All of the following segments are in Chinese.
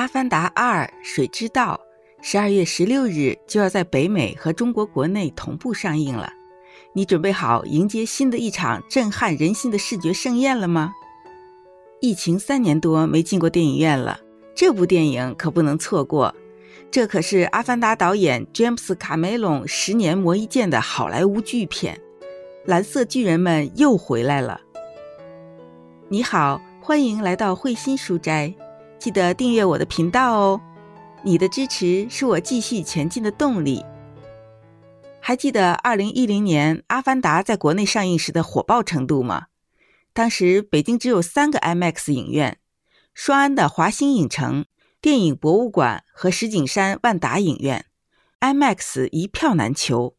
《阿凡达二：水之道》十二月十六日就要在北美和中国国内同步上映了，你准备好迎接新的一场震撼人心的视觉盛宴了吗？疫情三年多没进过电影院了，这部电影可不能错过。这可是《阿凡达》导演詹姆斯·卡梅隆十年磨一剑的好莱坞巨片，蓝色巨人们又回来了。你好，欢迎来到慧心书斋。记得订阅我的频道哦，你的支持是我继续前进的动力。还记得2010年《阿凡达》在国内上映时的火爆程度吗？当时北京只有三个 IMAX 影院：双安的华星影城、电影博物馆和石景山万达影院。IMAX 一票难求，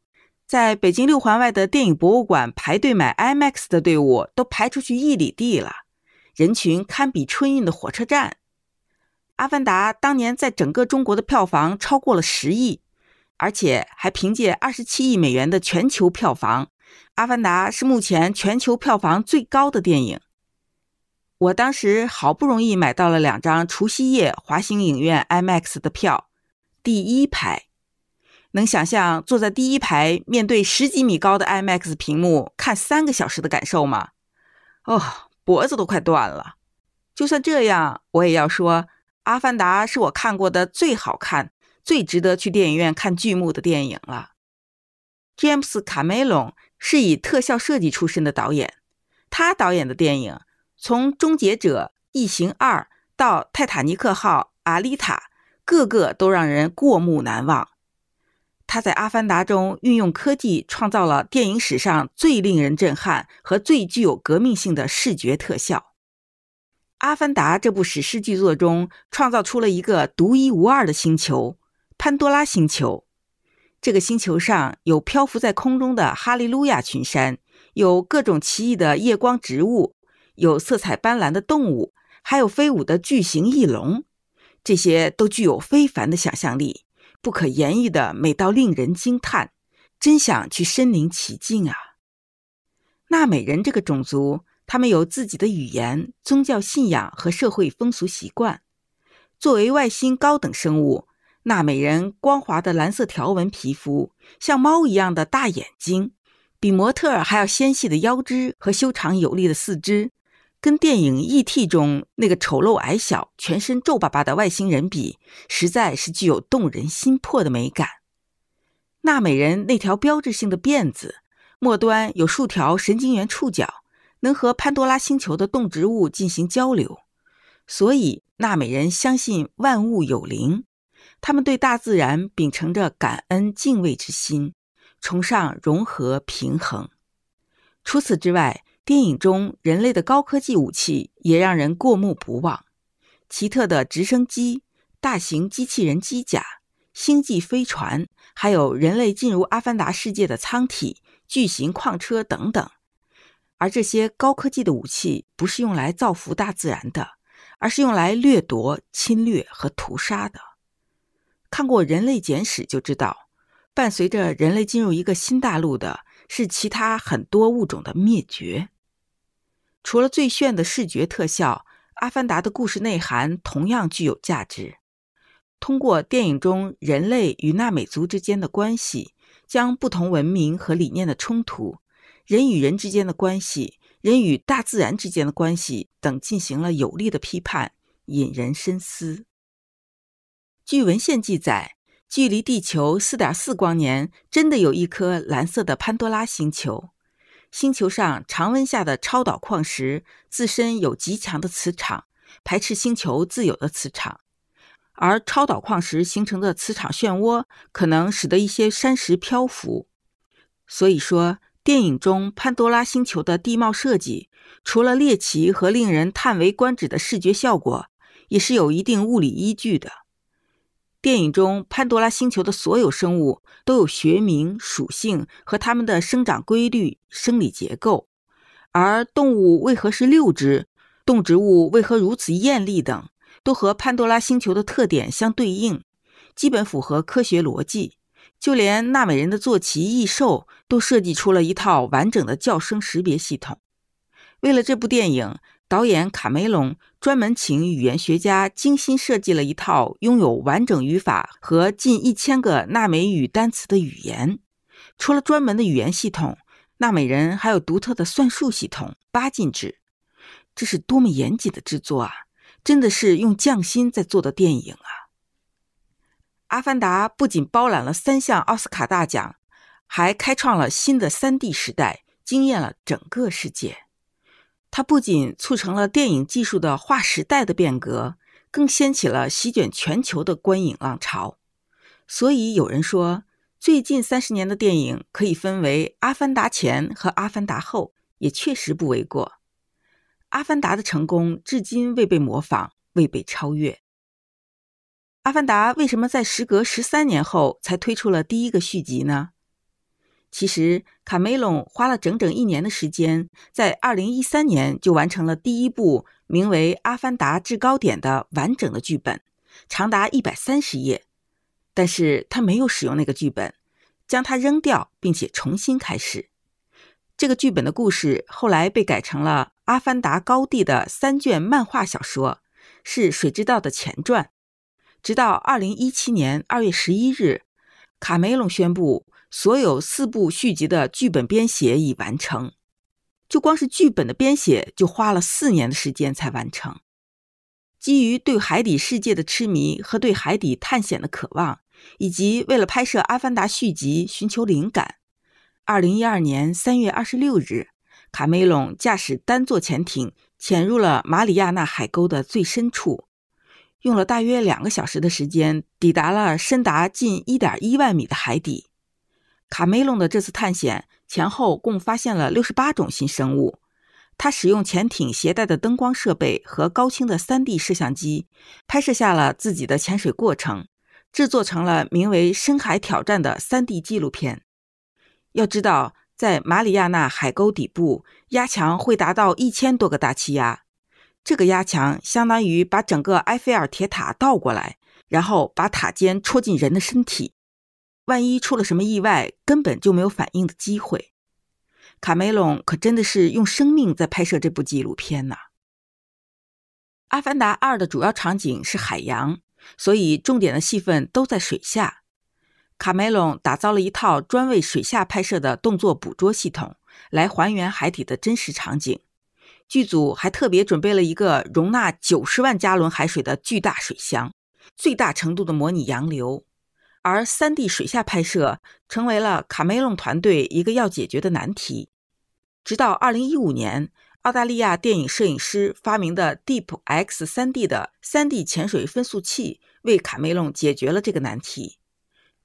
在北京六环外的电影博物馆排队买 IMAX 的队伍都排出去一里地了，人群堪比春运的火车站。《阿凡达》当年在整个中国的票房超过了十亿，而且还凭借二十七亿美元的全球票房，《阿凡达》是目前全球票房最高的电影。我当时好不容易买到了两张除夕夜华星影院 IMAX 的票，第一排，能想象坐在第一排面对十几米高的 IMAX 屏幕看三个小时的感受吗？哦，脖子都快断了！就算这样，我也要说。《阿凡达》是我看过的最好看、最值得去电影院看剧目的电影了。詹姆斯·卡梅隆是以特效设计出身的导演，他导演的电影从《终结者》《异形二》到《泰坦尼克号》《阿丽塔》，个个都让人过目难忘。他在《阿凡达》中运用科技，创造了电影史上最令人震撼和最具有革命性的视觉特效。《阿凡达》这部史诗巨作中，创造出了一个独一无二的星球——潘多拉星球。这个星球上有漂浮在空中的哈利路亚群山，有各种奇异的夜光植物，有色彩斑斓的动物，还有飞舞的巨型翼龙。这些都具有非凡的想象力，不可言喻的美到令人惊叹，真想去身临其境啊！纳美人这个种族。他们有自己的语言、宗教信仰和社会风俗习惯。作为外星高等生物，纳美人光滑的蓝色条纹皮肤，像猫一样的大眼睛，比模特还要纤细的腰肢和修长有力的四肢，跟电影《E.T.》中那个丑陋矮小、全身皱巴巴的外星人比，实在是具有动人心魄的美感。纳美人那条标志性的辫子，末端有数条神经元触角。能和潘多拉星球的动植物进行交流，所以纳美人相信万物有灵，他们对大自然秉承着感恩敬畏之心，崇尚融合平衡。除此之外，电影中人类的高科技武器也让人过目不忘：奇特的直升机、大型机器人机甲、星际飞船，还有人类进入阿凡达世界的舱体、巨型矿车等等。而这些高科技的武器不是用来造福大自然的，而是用来掠夺、侵略和屠杀的。看过《人类简史》就知道，伴随着人类进入一个新大陆的，是其他很多物种的灭绝。除了最炫的视觉特效，《阿凡达》的故事内涵同样具有价值。通过电影中人类与纳美族之间的关系，将不同文明和理念的冲突。人与人之间的关系，人与大自然之间的关系等进行了有力的批判，引人深思。据文献记载，距离地球4.4光年，真的有一颗蓝色的潘多拉星球。星球上常温下的超导矿石自身有极强的磁场，排斥星球自有的磁场，而超导矿石形成的磁场漩涡可能使得一些山石漂浮。所以说。电影中潘多拉星球的地貌设计，除了猎奇和令人叹为观止的视觉效果，也是有一定物理依据的。电影中潘多拉星球的所有生物都有学名、属性和它们的生长规律、生理结构，而动物为何是六只，动植物为何如此艳丽等，都和潘多拉星球的特点相对应，基本符合科学逻辑。就连纳美人的坐骑异兽都设计出了一套完整的叫声识别系统。为了这部电影，导演卡梅隆专门请语言学家精心设计了一套拥有完整语法和近一千个纳美语单词的语言。除了专门的语言系统，纳美人还有独特的算术系统——八进制。这是多么严谨的制作啊！真的是用匠心在做的电影啊！《阿凡达》不仅包揽了三项奥斯卡大奖，还开创了新的 3D 时代，惊艳了整个世界。它不仅促成了电影技术的划时代的变革，更掀起了席卷全球的观影浪潮。所以有人说，最近三十年的电影可以分为《阿凡达》前和《阿凡达》后，也确实不为过。《阿凡达》的成功至今未被模仿，未被超越。《阿凡达》为什么在时隔十三年后才推出了第一个续集呢？其实，卡梅隆花了整整一年的时间，在二零一三年就完成了第一部名为《阿凡达：制高点》的完整的剧本，长达一百三十页。但是，他没有使用那个剧本，将它扔掉，并且重新开始。这个剧本的故事后来被改成了《阿凡达：高地》的三卷漫画小说，是《水之道》的前传。直到二零一七年二月十一日，卡梅隆宣布所有四部续集的剧本编写已完成。就光是剧本的编写，就花了四年的时间才完成。基于对海底世界的痴迷和对海底探险的渴望，以及为了拍摄《阿凡达》续集寻求灵感，二零一二年三月二十六日，卡梅隆驾驶单座潜艇潜入了马里亚纳海沟的最深处。用了大约两个小时的时间，抵达了深达近1.1万米的海底。卡梅隆的这次探险前后共发现了68种新生物。他使用潜艇携带的灯光设备和高清的 3D 摄像机，拍摄下了自己的潜水过程，制作成了名为《深海挑战》的 3D 纪录片。要知道，在马里亚纳海沟底部，压强会达到一千多个大气压。这个压强相当于把整个埃菲尔铁塔倒过来，然后把塔尖戳进人的身体。万一出了什么意外，根本就没有反应的机会。卡梅隆可真的是用生命在拍摄这部纪录片呢。《阿凡达2》的主要场景是海洋，所以重点的戏份都在水下。卡梅隆打造了一套专为水下拍摄的动作捕捉系统，来还原海底的真实场景。剧组还特别准备了一个容纳九十万加仑海水的巨大水箱，最大程度的模拟洋流。而三 D 水下拍摄成为了卡梅隆团队一个要解决的难题。直到二零一五年，澳大利亚电影摄影师发明的 Deep X 三 D 的三 D 潜水分速器为卡梅隆解决了这个难题。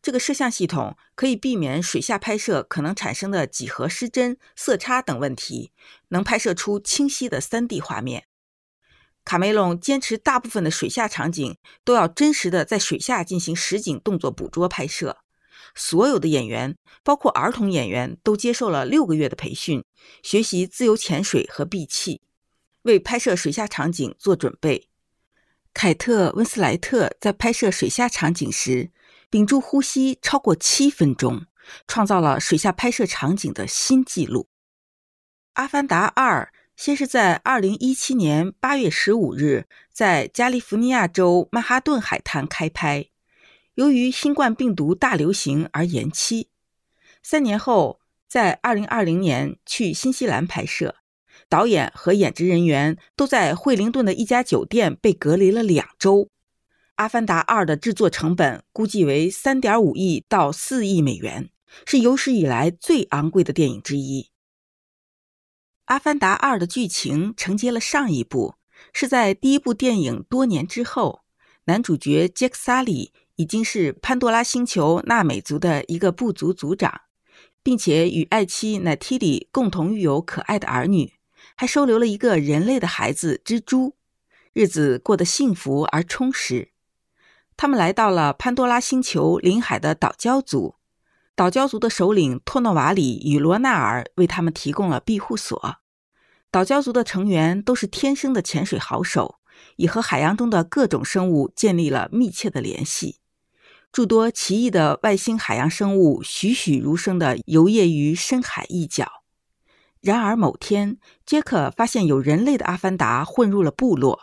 这个摄像系统可以避免水下拍摄可能产生的几何失真、色差等问题，能拍摄出清晰的 3D 画面。卡梅隆坚持大部分的水下场景都要真实的在水下进行实景动作捕捉拍摄，所有的演员，包括儿童演员，都接受了六个月的培训，学习自由潜水和闭气，为拍摄水下场景做准备。凯特·温斯莱特在拍摄水下场景时。屏住呼吸超过七分钟，创造了水下拍摄场景的新纪录。《阿凡达二》先是在二零一七年八月十五日在加利福尼亚州曼哈顿海滩开拍，由于新冠病毒大流行而延期。三年后，在二零二零年去新西兰拍摄，导演和演职人员都在惠灵顿的一家酒店被隔离了两周。《阿凡达二》的制作成本估计为三点五亿到四亿美元，是有史以来最昂贵的电影之一。《阿凡达二》的剧情承接了上一部，是在第一部电影多年之后，男主角杰克萨里已经是潘多拉星球纳美族的一个部族族长，并且与爱妻奈蒂莉共同育有可爱的儿女，还收留了一个人类的孩子蜘蛛，日子过得幸福而充实。他们来到了潘多拉星球临海的岛礁族，岛礁族的首领托诺瓦里与罗纳尔为他们提供了庇护所。岛礁族的成员都是天生的潜水好手，已和海洋中的各种生物建立了密切的联系。诸多奇异的外星海洋生物栩栩如生地游曳于深海一角。然而某天，杰克发现有人类的阿凡达混入了部落。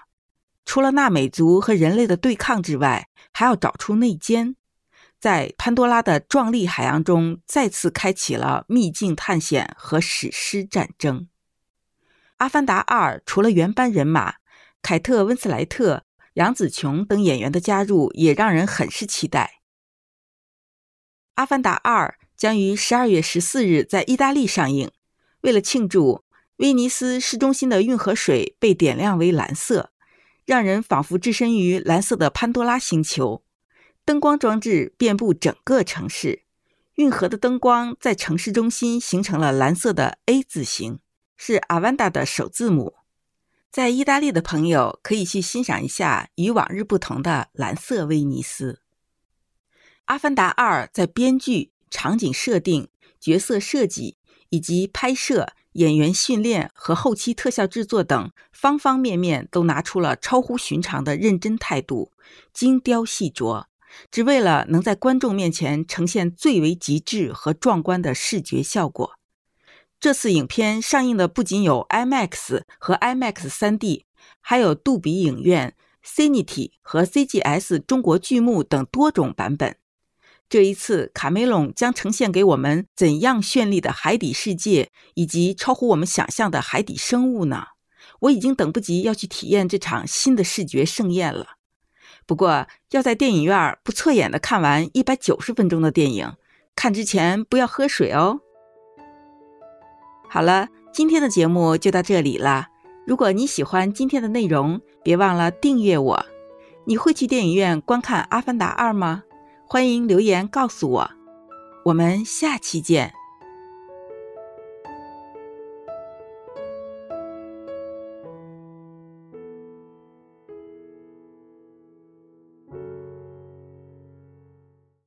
除了纳美族和人类的对抗之外，还要找出内奸，在潘多拉的壮丽海洋中再次开启了秘境探险和史诗战争。《阿凡达2》除了原班人马，凯特·温斯莱特、杨紫琼等演员的加入也让人很是期待。《阿凡达2》将于十二月十四日在意大利上映。为了庆祝，威尼斯市中心的运河水被点亮为蓝色。让人仿佛置身于蓝色的潘多拉星球，灯光装置遍布整个城市，运河的灯光在城市中心形成了蓝色的 A 字形，是阿凡达的首字母。在意大利的朋友可以去欣赏一下与往日不同的蓝色威尼斯。《阿凡达2》在编剧、场景设定、角色设计以及拍摄。演员训练和后期特效制作等方方面面都拿出了超乎寻常的认真态度，精雕细琢，只为了能在观众面前呈现最为极致和壮观的视觉效果。这次影片上映的不仅有 IMAX 和 IMAX 3D，还有杜比影院、CinITY 和 CGS 中国剧目等多种版本。这一次，卡梅隆将呈现给我们怎样绚丽的海底世界，以及超乎我们想象的海底生物呢？我已经等不及要去体验这场新的视觉盛宴了。不过，要在电影院不侧眼的看完一百九十分钟的电影，看之前不要喝水哦。好了，今天的节目就到这里了。如果你喜欢今天的内容，别忘了订阅我。你会去电影院观看《阿凡达二》吗？欢迎留言告诉我，我们下期见。